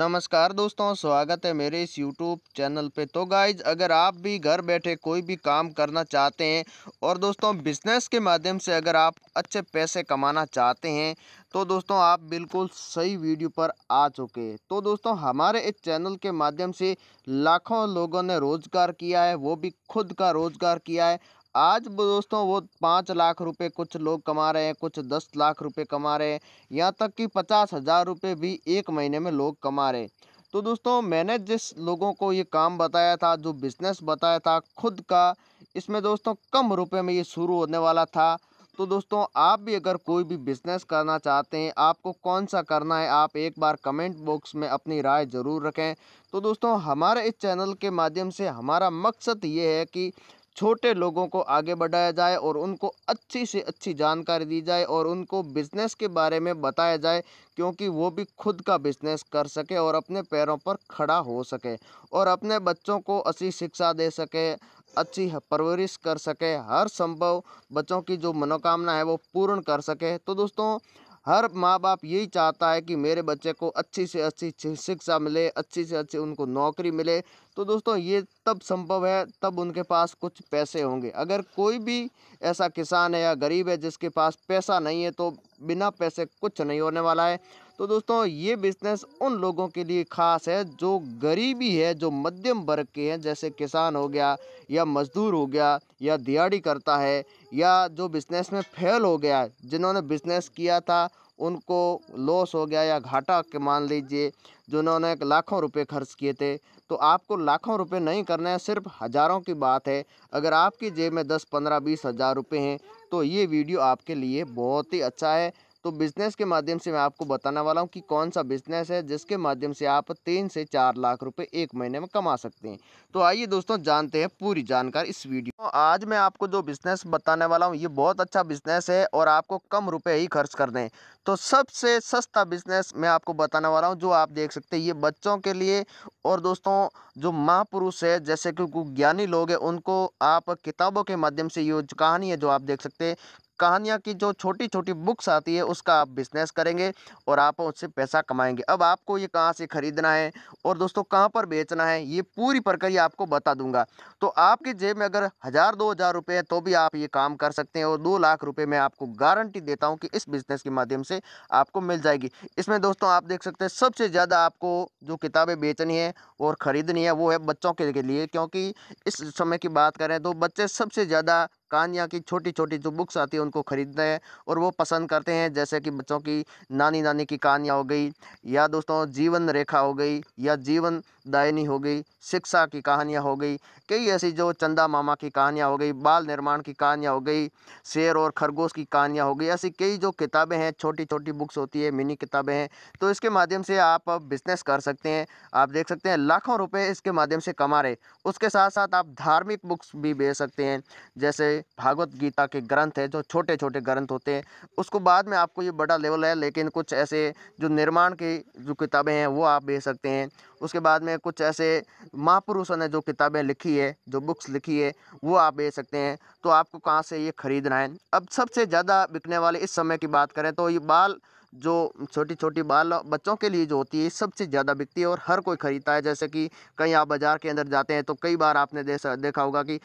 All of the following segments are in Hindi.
नमस्कार दोस्तों स्वागत है मेरे इस यूट्यूब चैनल पे तो गाइज अगर आप भी घर बैठे कोई भी काम करना चाहते हैं और दोस्तों बिजनेस के माध्यम से अगर आप अच्छे पैसे कमाना चाहते हैं तो दोस्तों आप बिल्कुल सही वीडियो पर आ चुके हैं तो दोस्तों हमारे इस चैनल के माध्यम से लाखों लोगों ने रोज़गार किया है वो भी खुद का रोज़गार किया है आज दोस्तों वो पाँच लाख रुपए कुछ लोग कमा रहे हैं कुछ दस लाख रुपए कमा रहे हैं यहाँ तक कि पचास हज़ार रुपये भी एक महीने में लोग कमा रहे तो दोस्तों मैंने जिस लोगों को ये काम बताया था जो बिज़नेस बताया था खुद का इसमें दोस्तों कम रुपए में ये शुरू होने वाला था तो दोस्तों आप भी अगर कोई भी बिज़नेस करना चाहते हैं आपको कौन सा करना है आप एक बार कमेंट बॉक्स में अपनी राय ज़रूर रखें तो दोस्तों हमारे इस चैनल के माध्यम से हमारा मकसद ये है कि छोटे लोगों को आगे बढ़ाया जाए और उनको अच्छी से अच्छी जानकारी दी जाए और उनको बिज़नेस के बारे में बताया जाए क्योंकि वो भी खुद का बिज़नेस कर सके और अपने पैरों पर खड़ा हो सके और अपने बच्चों को अच्छी शिक्षा दे सके अच्छी परवरिश कर सके हर संभव बच्चों की जो मनोकामना है वो पूर्ण कर सके तो दोस्तों हर माँ बाप यही चाहता है कि मेरे बच्चे को अच्छी से अच्छी शिक्षा मिले अच्छी से अच्छी उनको नौकरी मिले तो दोस्तों ये तब संभव है तब उनके पास कुछ पैसे होंगे अगर कोई भी ऐसा किसान है या गरीब है जिसके पास पैसा नहीं है तो बिना पैसे कुछ नहीं होने वाला है तो दोस्तों ये बिज़नेस उन लोगों के लिए ख़ास है जो गरीबी है जो मध्यम वर्ग के हैं जैसे किसान हो गया या मज़दूर हो गया या दिहाड़ी करता है या जो बिज़नेस में फेल हो गया जिन्होंने बिज़नेस किया था उनको लॉस हो गया या घाटा के मान लीजिए जिन्होंने लाखों रुपए खर्च किए थे तो आपको लाखों रुपए नहीं करना है सिर्फ हज़ारों की बात है अगर आपकी जेब में दस पंद्रह बीस हज़ार रुपये हैं तो ये वीडियो आपके लिए बहुत ही अच्छा है तो बिज़नेस के माध्यम से मैं आपको बताने वाला हूँ कि कौन सा बिज़नेस है जिसके माध्यम से आप तीन से चार लाख रुपए एक महीने में कमा सकते हैं तो आइए दोस्तों जानते हैं पूरी जानकारी इस वीडियो आज मैं आपको जो बिज़नेस बताने वाला हूँ ये बहुत अच्छा बिज़नेस है और आपको कम रुपये ही खर्च कर दें तो सबसे सस्ता बिज़नेस मैं आपको बताने वाला हूँ जो आप देख सकते हैं ये बच्चों के लिए और दोस्तों जो महापुरुष है जैसे कि ज्ञानी लोग हैं उनको आप किताबों के माध्यम से ये कहानी है जो आप देख सकते हैं कहानियाँ की जो छोटी छोटी बुक्स आती है उसका आप बिज़नेस करेंगे और आप उससे पैसा कमाएंगे अब आपको ये कहाँ से ख़रीदना है और दोस्तों कहाँ पर बेचना है ये पूरी प्रक्रिया आपको बता दूंगा तो आपकी जेब में अगर हज़ार दो हज़ार रुपये हैं तो भी आप ये काम कर सकते हैं और दो लाख रुपये मैं आपको गारंटी देता हूँ कि इस बिज़नेस के माध्यम से आपको मिल जाएगी इसमें दोस्तों आप देख सकते हैं सबसे ज़्यादा आपको जो किताबें बेचनी है और ख़रीदनी है वो है बच्चों के लिए क्योंकि इस समय की बात करें तो बच्चे सबसे ज़्यादा कहानियाँ की छोटी छोटी जो बुक्स आती है उनको ख़रीदते हैं और वो पसंद करते हैं जैसे कि बच्चों की नानी नानी की कहानियाँ हो गई या दोस्तों जीवन रेखा हो गई या जीवन दायनी हो गई शिक्षा की कहानियाँ हो गई कई ऐसी जो चंदा मामा की कहानियाँ हो गई बाल निर्माण की कहानियाँ हो गई शेर और खरगोश की कहानियाँ हो गई ऐसी कई जो किताबें हैं छोटी छोटी बुक्स होती है मिनी किताबें हैं तो इसके माध्यम से आप बिज़नेस कर सकते हैं आप देख सकते हैं लाखों रुपये इसके माध्यम से कमा रहे उसके साथ साथ आप धार्मिक बुक्स भी बेच सकते हैं जैसे भागवत गीता के ग्रंथ है जो छोटे छोटे ग्रंथ होते हैं उसको बाद में आपको ये बड़ा लेवल है लेकिन कुछ ऐसे जो निर्माण की जो किताबें हैं वो आप भेज सकते हैं उसके बाद में कुछ ऐसे महापुरुषों ने जो किताबें लिखी है जो बुक्स लिखी है वो आप भेज सकते हैं तो आपको कहाँ से ये ख़रीदना है अब सबसे ज़्यादा बिकने वाले इस समय की बात करें तो ये बाल जो छोटी छोटी बाल बच्चों के लिए जो होती है सबसे ज़्यादा बिकती है और हर कोई ख़रीदता है जैसे कि कहीं आप बाज़ार के अंदर जाते हैं तो कई बार आपने देखा होगा कि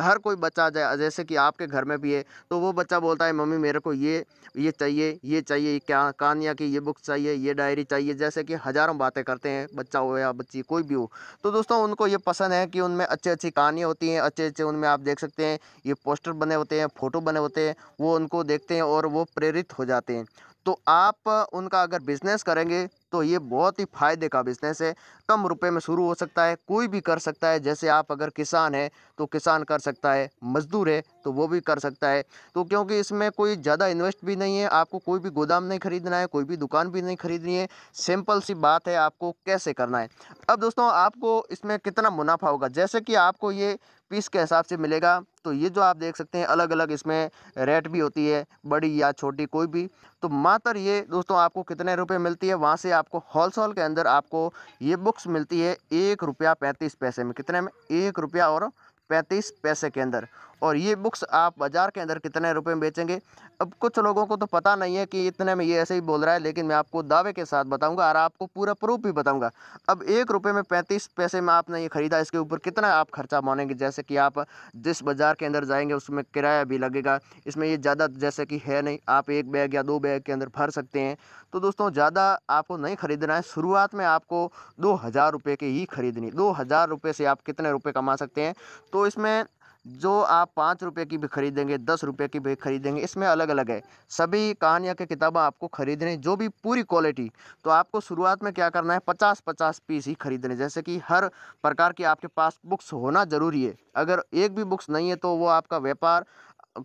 हर कोई बच्चा जैसे कि आपके घर में भी है तो वो बच्चा बोलता है मम्मी मेरे को ये ये चाहिए ये चाहिए क्या कहानियाँ की ये बुक चाहिए ये डायरी चाहिए जैसे कि हज़ारों बातें करते हैं बच्चा हो या बच्ची कोई भी हो तो दोस्तों उनको ये पसंद है कि उनमें अच्छी अच्छी कहानियाँ होती हैं अच्छे अच्छे उनमें आप देख सकते हैं ये पोस्टर बने होते हैं फ़ोटो बने होते हैं वो उनको देखते हैं और वो प्रेरित हो जाते हैं तो आप उनका अगर बिज़नेस करेंगे तो ये बहुत ही फ़ायदे का बिज़नेस है कम रुपए में शुरू हो सकता है कोई भी कर सकता है जैसे आप अगर किसान है तो किसान कर सकता है मज़दूर है तो वो भी कर सकता है तो क्योंकि इसमें कोई ज़्यादा इन्वेस्ट भी नहीं है आपको कोई भी गोदाम नहीं ख़रीदना है कोई भी दुकान भी नहीं ख़रीदनी है सिंपल सी बात है आपको कैसे करना है अब दोस्तों आपको इसमें कितना मुनाफा होगा जैसे कि आपको ये पीस के हिसाब से मिलेगा तो ये जो आप देख सकते हैं अलग अलग इसमें रेट भी होती है बड़ी या छोटी कोई भी तो मात्र ये दोस्तों आपको कितने रुपए मिलती है वहाँ से आपको होलसेल के अंदर आपको ये बुक्स मिलती है एक रुपया पैंतीस पैसे में कितने में एक रुपया और पैंतीस पैसे के अंदर और ये बुक्स आप बाज़ार के अंदर कितने रुपए में बेचेंगे अब कुछ लोगों को तो पता नहीं है कि इतने में ये ऐसे ही बोल रहा है लेकिन मैं आपको दावे के साथ बताऊंगा और आपको पूरा प्रूफ भी बताऊंगा अब एक रुपये में पैंतीस पैसे में आपने ये ख़रीदा इसके ऊपर कितना आप खर्चा मानेंगे जैसे कि आप जिस बाज़ार के अंदर जाएंगे उसमें किराया भी लगेगा इसमें ये ज़्यादा जैसे कि है नहीं आप एक बैग या दो बैग के अंदर भर सकते हैं तो दोस्तों ज़्यादा आपको नहीं ख़रीदना है शुरुआत में आपको दो हज़ार रुपये की ही ख़रीदनी दो हज़ार रुपये से आप कितने रुपये कमा सकते हैं तो इसमें जो आप पाँच रुपये की भी ख़रीदेंगे दस रुपये की भी ख़रीदेंगे इसमें अलग अलग है सभी कहानियाँ की किताबें आपको ख़रीदने जो भी पूरी क्वालिटी तो आपको शुरुआत में क्या करना है पचास पचास पीस ही ख़रीदने जैसे कि हर प्रकार की आपके पास बुक्स होना ज़रूरी है अगर एक भी बुक्स नहीं है तो वो आपका व्यापार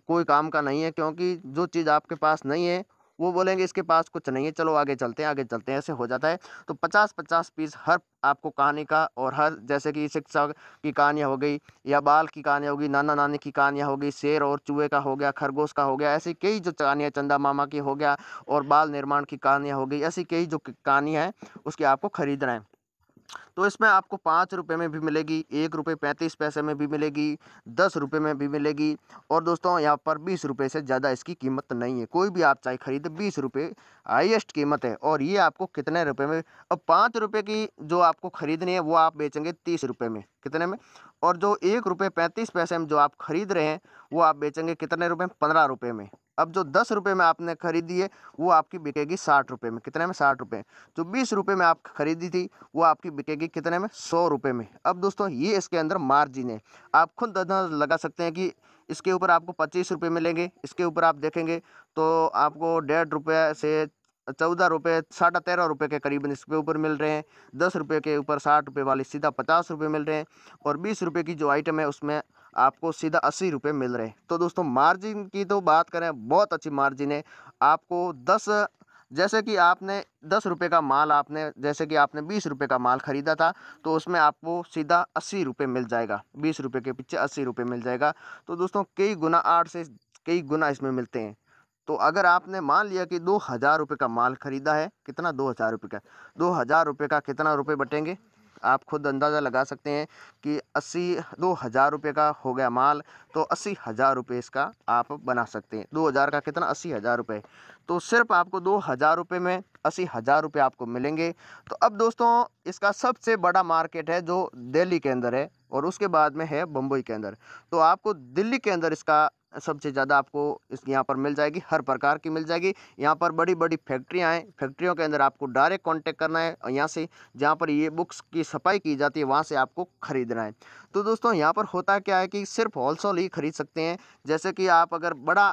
कोई काम का नहीं है क्योंकि जो चीज़ आपके पास नहीं है वो बोलेंगे इसके पास कुछ नहीं है चलो आगे चलते हैं आगे चलते हैं ऐसे हो जाता है तो पचास पचास पीस हर आपको कहानी का और हर जैसे कि शिक्षा की कहानियाँ हो गई या बाल की कहानियाँ होगी नाना नानी की कहानियाँ होगी शेर और चूहे का हो गया खरगोश का हो गया ऐसी कई जो कहानियाँ चंदा मामा की हो गया और बाल निर्माण की कहानियाँ हो गई ऐसी कई जो कहानियाँ हैं उसकी आपको खरीदना है तो इसमें आपको पाँच रुपये में भी मिलेगी एक रुपये पैंतीस पैसे में भी मिलेगी दस रुपये में भी मिलेगी और दोस्तों यहाँ पर बीस रुपये से ज़्यादा इसकी कीमत नहीं है कोई भी आप चाय खरीदे बीस रुपये हाइएस्ट कीमत है और ये आपको कितने रुपये में अब पाँच रुपये की जो आपको ख़रीदनी है वो आप बेचेंगे तीस रुपये में कितने में और जो एक रुपये पैंतीस पैसे में जो आप ख़रीद रहे हैं वो आप बेचेंगे कितने रुपये पंद्रह रुपये में अब जो दस रुपये में आपने खरीदी है वो आपकी बिकेगी साठ रुपये में कितने में साठ रुपये जो बीस रुपये में आप खरीदी थी वो आपकी बिकेगी कितने में सौ रुपये में अब दोस्तों ये इसके अंदर मार्जिन है आप खुद लगा सकते हैं कि इसके ऊपर आपको पच्चीस रुपये मिलेंगे इसके ऊपर आप देखेंगे तो आपको डेढ़ रुपये से चौदह रुपये साढ़े तेरह रुपये के करीबन इसके ऊपर मिल रहे हैं दस रुपये के ऊपर साठ रुपये वाली सीधा पचास रुपये मिल रहे हैं और बीस रुपये की जो आइटम है उसमें आपको सीधा अस्सी रुपये मिल रहे तो दोस्तों मार्जिन की तो बात करें बहुत अच्छी मार्जिन है आपको दस जैसे कि आपने दस रुपये का माल आपने जैसे कि आपने बीस रुपये का माल ख़रीदा था तो उसमें आपको सीधा अस्सी रुपये मिल जाएगा बीस रुपये के पीछे अस्सी रुपये मिल जाएगा तो दोस्तों कई गुना आठ से कई गुना इसमें मिलते हैं तो अगर आपने मान लिया कि दो हज़ार रुपये का माल ख़रीदा है कितना दो हज़ार रुपये का दो हज़ार रुपये का कितना रुपये बटेंगे आप खुद अंदाज़ा लगा सकते हैं कि अस्सी दो हज़ार रुपये का हो गया माल तो अस्सी हज़ार रुपये इसका आप बना सकते हैं दो हज़ार का कितना अस्सी हज़ार रुपये तो सिर्फ आपको दो हज़ार रुपये में अस्सी हज़ार रुपये आपको मिलेंगे तो अब दोस्तों इसका सबसे बड़ा मार्केट है जो दिल्ली के अंदर है और उसके बाद में है बम्बई के अंदर तो आपको दिल्ली के अंदर इसका सबसे ज़्यादा आपको इस यहाँ पर मिल जाएगी हर प्रकार की मिल जाएगी यहाँ पर बड़ी बड़ी फैक्ट्रियाँ हैं फैक्ट्रियों के अंदर आपको डायरेक्ट कांटेक्ट करना है और यहाँ से जहाँ पर ये बुक्स की सफाई की जाती है वहाँ से आपको ख़रीदना है तो दोस्तों यहाँ पर होता क्या है कि सिर्फ होलसेल ही ख़रीद सकते हैं जैसे कि आप अगर बड़ा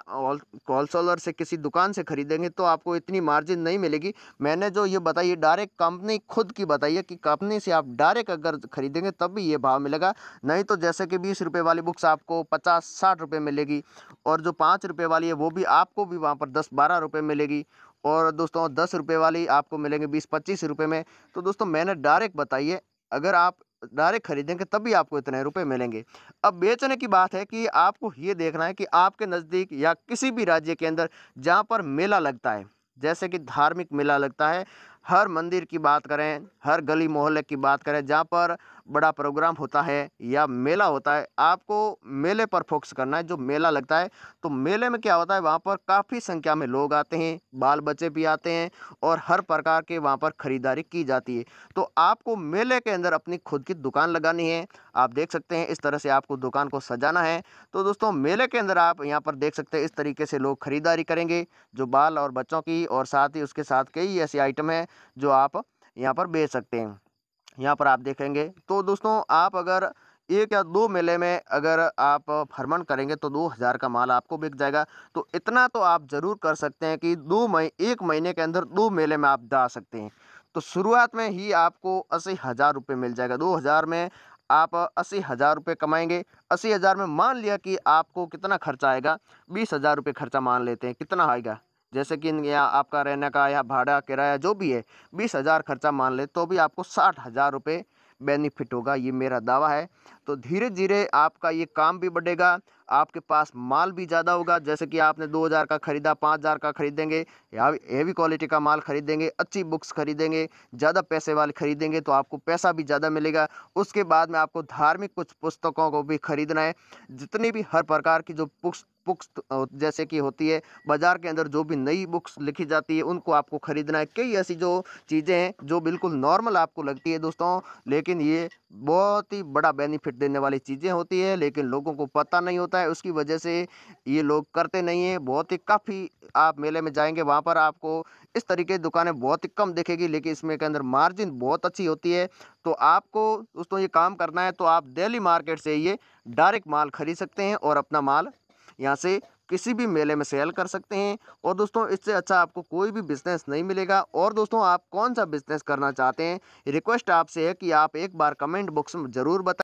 होलसेलर से किसी दुकान से ख़रीदेंगे तो आपको इतनी मार्जिन नहीं मिलेगी मैंने जो ये बताई डायरेक्ट कंपनी खुद की बताई है कि कंपनी से आप डायरेक्ट अगर ख़रीदेंगे तब भी ये भाव मिलेगा नहीं तो जैसे कि बीस रुपये वाली बुक्स आपको पचास साठ रुपये मिलेगी और जो पाँच रुपये वाली है वो भी आपको भी वहाँ पर दस बारह रुपये मिलेगी और दोस्तों दस रुपये वाली आपको मिलेंगे बीस पच्चीस रुपये में तो दोस्तों मैंने डायरेक्ट बताइए अगर आप डायरेक्ट खरीदेंगे तब भी आपको इतने रुपए मिलेंगे अब बेचने की बात है कि आपको ये देखना है कि आपके नज़दीक या किसी भी राज्य के अंदर जहाँ पर मेला लगता है जैसे कि धार्मिक मेला लगता है हर मंदिर की बात करें हर गली मोहल्ले की बात करें जहाँ पर बड़ा प्रोग्राम होता है या मेला होता है आपको मेले पर फोकस करना है जो मेला लगता है तो मेले में क्या होता है वहाँ पर काफ़ी संख्या में लोग आते हैं बाल बच्चे भी आते हैं और हर प्रकार के वहाँ पर ख़रीदारी की जाती है तो आपको मेले के अंदर अपनी खुद की दुकान लगानी है आप देख सकते हैं इस तरह से आपको दुकान को सजाना है तो दोस्तों मेले के अंदर आप यहाँ पर देख सकते हैं इस तरीके से लोग ख़रीदारी करेंगे जो बाल और बच्चों की और साथ ही उसके साथ कई ऐसी आइटम हैं जो आप यहाँ पर बेच सकते हैं यहाँ पर आप देखेंगे तो दोस्तों आप अगर एक या दो मेले में अगर आप भ्रमण करेंगे तो दो हज़ार का माल आपको बिक जाएगा तो इतना तो आप ज़रूर कर सकते हैं कि दो मई एक महीने के अंदर दो मेले में आप जा सकते हैं तो शुरुआत में ही आपको अस्सी हज़ार रुपये मिल जाएगा दो हज़ार में आप अस्सी हज़ार रुपये कमाएंगे अस्सी हज़ार में मान लिया कि आपको कितना खर्चा आएगा बीस हज़ार रुपये खर्चा मान लेते हैं कितना आएगा जैसे कि यहाँ आपका रहने का या भाड़ा किराया जो भी है बीस हज़ार खर्चा मान ले तो भी आपको साठ हज़ार रुपये बेनिफिट होगा ये मेरा दावा है तो धीरे धीरे आपका ये काम भी बढ़ेगा आपके पास माल भी ज़्यादा होगा जैसे कि आपने दो हज़ार का ख़रीदा पाँच हज़ार का ख़रीदेंगे या हेवी क्वालिटी का माल ख़रीदेंगे अच्छी बुक्स ख़रीदेंगे ज़्यादा पैसे वाले ख़रीदेंगे तो आपको पैसा भी ज़्यादा मिलेगा उसके बाद में आपको धार्मिक कुछ पुस्तकों को भी ख़रीदना है जितनी भी हर प्रकार की जो बुक्स बुक्स जैसे कि होती है बाज़ार के अंदर जो भी नई बुक्स लिखी जाती है उनको आपको ख़रीदना है कई ऐसी जो चीज़ें हैं जो बिल्कुल नॉर्मल आपको लगती है दोस्तों लेकिन ये बहुत ही बड़ा बेनिफिट देने वाली चीज़ें होती है लेकिन लोगों को पता नहीं होता है उसकी वजह से ये लोग करते नहीं हैं बहुत ही काफ़ी आप मेले में जाएंगे वहाँ पर आपको इस तरीके की दुकानें बहुत ही कम दिखेगी लेकिन इसमें के अंदर मार्जिन बहुत अच्छी होती है तो आपको दोस्तों ये काम करना है तो आप डेली मार्केट से ये डायरेक्ट माल खरीद सकते हैं और अपना माल यहाँ से किसी भी मेले में सेल कर सकते हैं और दोस्तों इससे अच्छा आपको कोई भी बिजनेस नहीं मिलेगा और दोस्तों आप कौन सा बिजनेस करना चाहते हैं रिक्वेस्ट आपसे है कि आप एक बार कमेंट बॉक्स में ज़रूर बता